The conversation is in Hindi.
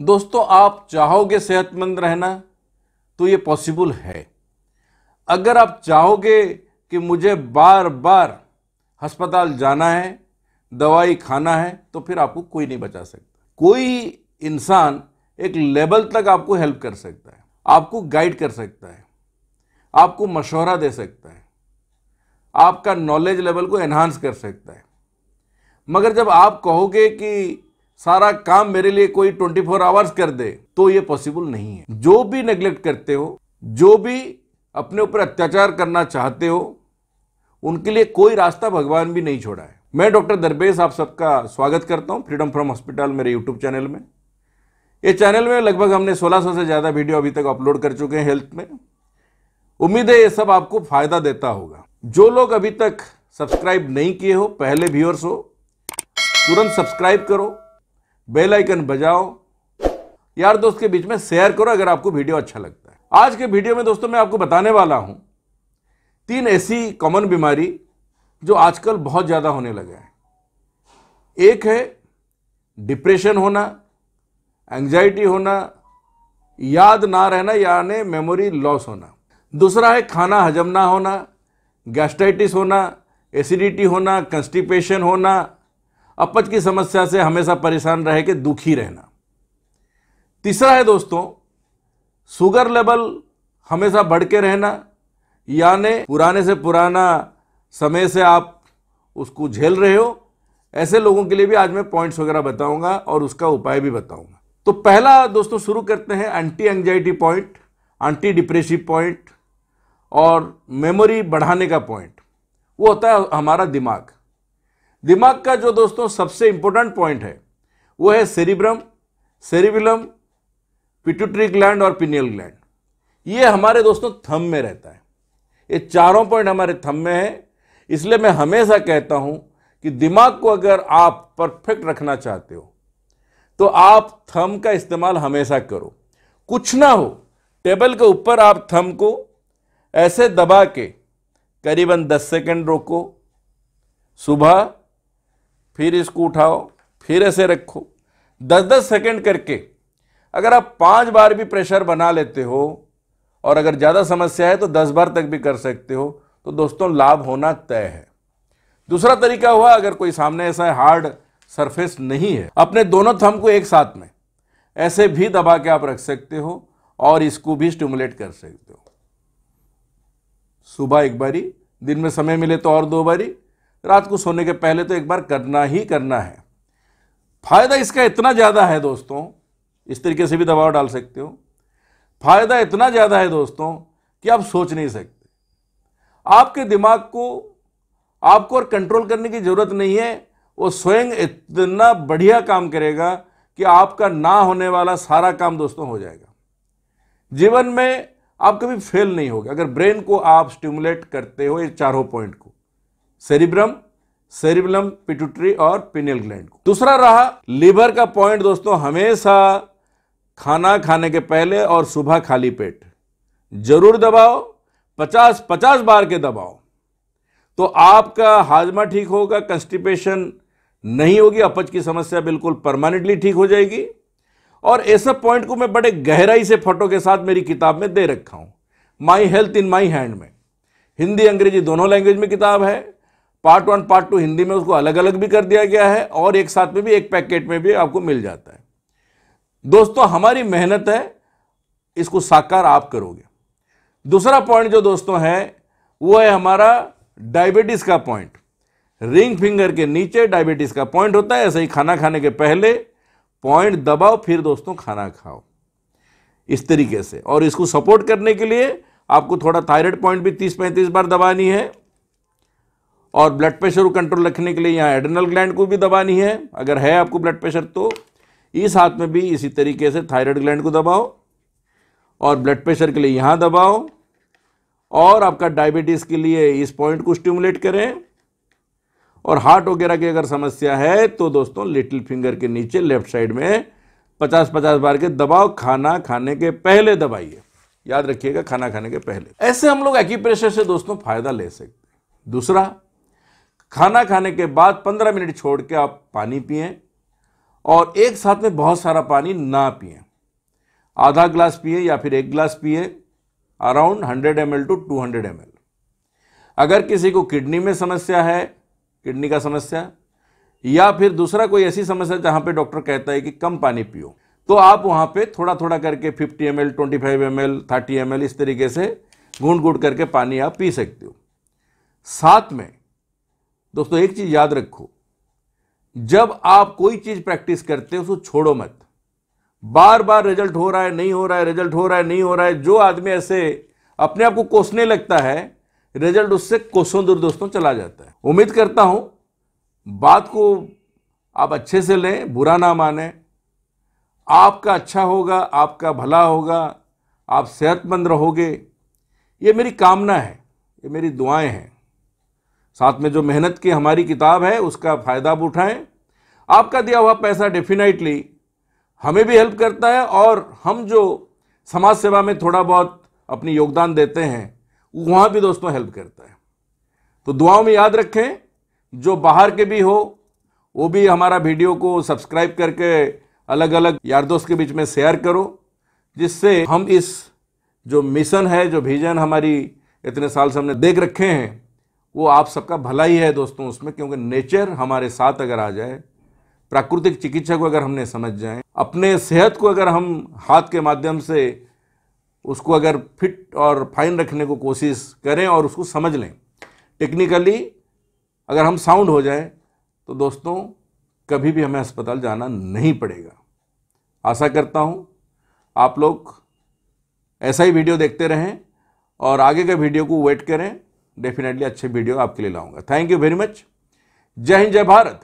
दोस्तों आप चाहोगे सेहतमंद रहना तो ये पॉसिबल है अगर आप चाहोगे कि मुझे बार बार अस्पताल जाना है दवाई खाना है तो फिर आपको कोई नहीं बचा सकता कोई इंसान एक लेवल तक आपको हेल्प कर सकता है आपको गाइड कर सकता है आपको मशवरा दे सकता है आपका नॉलेज लेवल को एनहांस कर सकता है मगर जब आप कहोगे कि सारा काम मेरे लिए कोई 24 फोर आवर्स कर दे तो ये पॉसिबल नहीं है जो भी नेग्लेक्ट करते हो जो भी अपने ऊपर अत्याचार करना चाहते हो उनके लिए कोई रास्ता भगवान भी नहीं छोड़ा है मैं डॉक्टर दरबेश आप सबका स्वागत करता हूँ फ्रीडम फ्रॉम हॉस्पिटल मेरे यूट्यूब चैनल में ये चैनल में लगभग हमने 1600 से ज़्यादा वीडियो अभी तक अपलोड कर चुके हैं हेल्थ में उम्मीद है ये सब आपको फ़ायदा देता होगा जो लोग अभी तक सब्सक्राइब नहीं किए हो पहले व्यूअर्स हो तुरंत सब्सक्राइब करो बेल आइकन बजाओ यार दोस्त के बीच में शेयर करो अगर आपको वीडियो अच्छा लगता है आज के वीडियो में दोस्तों मैं आपको बताने वाला हूं तीन ऐसी कॉमन बीमारी जो आजकल बहुत ज़्यादा होने लगे हैं एक है डिप्रेशन होना एंग्जाइटी होना याद ना रहना यानी मेमोरी लॉस होना दूसरा है खाना हजम ना होना गैस्ट्राइटिस होना एसिडिटी होना कंस्टिपेशन होना अपच की समस्या से हमेशा परेशान रह के दुखी रहना तीसरा है दोस्तों शुगर लेवल हमेशा बढ़ के रहना यानी पुराने से पुराना समय से आप उसको झेल रहे हो ऐसे लोगों के लिए भी आज मैं पॉइंट्स वगैरह बताऊंगा और उसका उपाय भी बताऊंगा तो पहला दोस्तों शुरू करते हैं anti anxiety point anti depressive point और मेमोरी बढ़ाने का पॉइंट वो होता है हमारा दिमाग दिमाग का जो दोस्तों सबसे इंपॉर्टेंट पॉइंट है वो है सेरिब्रम सेरिबिलम पिट्यूटरी ग्लैंड और पिनियल ग्लैंड ये हमारे दोस्तों थम में रहता है ये चारों पॉइंट हमारे थम में है इसलिए मैं हमेशा कहता हूं कि दिमाग को अगर आप परफेक्ट रखना चाहते हो तो आप थम का इस्तेमाल हमेशा करो कुछ ना हो टेबल के ऊपर आप थम को ऐसे दबा के करीबन 10 सेकंड रोको सुबह फिर इसको उठाओ फिर ऐसे रखो दस दस सेकेंड करके अगर आप पांच बार भी प्रेशर बना लेते हो और अगर ज़्यादा समस्या है तो दस बार तक भी कर सकते हो तो दोस्तों लाभ होना तय है दूसरा तरीका हुआ अगर कोई सामने ऐसा है हार्ड सरफेस नहीं है अपने दोनों थम को एक साथ में ऐसे भी दबा के आप रख सकते हो और इसको भी स्टिमुलेट कर सकते हो सुबह एक बारी दिन में समय मिले तो और दो बारी रात को सोने के पहले तो एक बार करना ही करना है फायदा इसका इतना ज़्यादा है दोस्तों इस तरीके से भी दबाव डाल सकते हो फायदा इतना ज़्यादा है दोस्तों कि आप सोच नहीं सकते आपके दिमाग को आपको और कंट्रोल करने की ज़रूरत नहीं है वो स्वयं इतना बढ़िया काम करेगा कि आपका ना होने वाला सारा काम दोस्तों हो जाएगा जीवन में आप कभी फेल नहीं होगा अगर ब्रेन को आप स्टिमुलेट करते हो ये चारों पॉइंट को सेरिब्रम सेरिब्रम पिटूटरी और पिनियल ग्लैंड को दूसरा रहा लीवर का पॉइंट दोस्तों हमेशा खाना खाने के पहले और सुबह खाली पेट जरूर दबाओ पचास पचास बार के दबाओ तो आपका हाजमा ठीक होगा कंस्टिपेशन नहीं होगी अपच की समस्या बिल्कुल परमानेंटली ठीक हो जाएगी और ऐसा पॉइंट को मैं बड़े गहराई से फोटो के साथ मेरी किताब में दे रखा हूँ my health in my hand में हिंदी अंग्रेजी दोनों लैंग्वेज में किताब है part one part two Hindi में उसको अलग अलग भी कर दिया गया है और एक साथ में भी एक पैकेट में भी आपको मिल जाता है दोस्तों हमारी मेहनत है इसको साकार आप करोगे दूसरा पॉइंट जो दोस्तों है वो है हमारा डायबिटीज़ का पॉइंट रिंग फिंगर के नीचे डायबिटीज़ का पॉइंट होता है ऐसे ही खाना खाने के पहले पॉइंट दबाओ फिर दोस्तों खाना खाओ इस तरीके से और इसको सपोर्ट करने के लिए आपको थोड़ा थायराइड पॉइंट भी 30-35 बार दबानी है और ब्लड प्रेशर को कंट्रोल रखने के लिए यहाँ एडनल ग्लैंड को भी दबानी है अगर है आपको ब्लड प्रेशर तो इस हाथ में भी इसी तरीके से थायराइड ग्लैंड को दबाओ और ब्लड प्रेशर के लिए यहाँ दबाओ और आपका डायबिटीज़ के लिए इस पॉइंट को स्टिमुलेट करें और हार्ट वगैरह की अगर समस्या है तो दोस्तों लिटिल फिंगर के नीचे लेफ्ट साइड में पचास पचास बार के दबाओ खाना खाने के पहले दबाइए याद रखिएगा खाना खाने के पहले ऐसे हम लोग एक्यूप्रेशर से दोस्तों फायदा ले सकते हैं दूसरा खाना खाने के बाद 15 मिनट छोड़ के आप पानी पिए और एक साथ में बहुत सारा पानी ना पिए आधा ग्लास पिए या फिर एक ग्लास पिए अराउंड 100 एम टू 200 एम अगर किसी को किडनी में समस्या है किडनी का समस्या या फिर दूसरा कोई ऐसी समस्या जहाँ पे डॉक्टर कहता है कि कम पानी पियो तो आप वहाँ पे थोड़ा थोड़ा करके 50 M L twenty five M L thirty M L इस तरीके से घूट घूट करके पानी आप पी सकते हो साथ में दोस्तों एक चीज याद रखो जब आप कोई चीज प्रैक्टिस करते हो उसको छोड़ो मत बार बार रिजल्ट हो रहा है नहीं हो रहा है रिजल्ट हो रहा है नहीं हो रहा है जो आदमी ऐसे अपने आप को कोसने लगता है रिजल्ट उससे कोसों दूर दोस्तों चला जाता है उम्मीद करता हूं बात को आप अच्छे से लें बुरा ना माने आपका अच्छा होगा आपका भला होगा आप सेहतमंद रहोगे ये मेरी कामना है ये मेरी दुआएं हैं साथ में जो मेहनत की हमारी किताब है उसका फ़ायदा भी उठाएं आपका दिया हुआ पैसा डेफिनेटली हमें भी हेल्प करता है और हम जो समाज सेवा में थोड़ा बहुत अपनी योगदान देते हैं वहाँ भी दोस्तों हेल्प करता है तो दुआओं में याद रखें जो बाहर के भी हो वो भी हमारा वीडियो को सब्सक्राइब करके अलग अलग यार दोस्त के बीच में शेयर करो जिससे हम इस जो मिशन है जो विजन हमारी इतने साल से हमने देख रखे हैं वो आप सबका भला ही है दोस्तों उसमें क्योंकि नेचर हमारे साथ अगर आ जाए प्राकृतिक चिकित्सा को अगर हमने समझ जाए अपने सेहत को अगर हम हाथ के माध्यम से उसको अगर फिट और फाइन रखने को कोशिश करें और उसको समझ लें टेक्निकली अगर हम साउंड हो जाए तो दोस्तों कभी भी हमें अस्पताल जाना नहीं पड़ेगा आशा करता हूँ आप लोग ऐसा ही वीडियो देखते रहें और आगे के वीडियो को वेट करें डेफिनेटली अच्छे वीडियो आपके लिए लाऊंगा थैंक यू वेरी मच जय हिंद जय भारत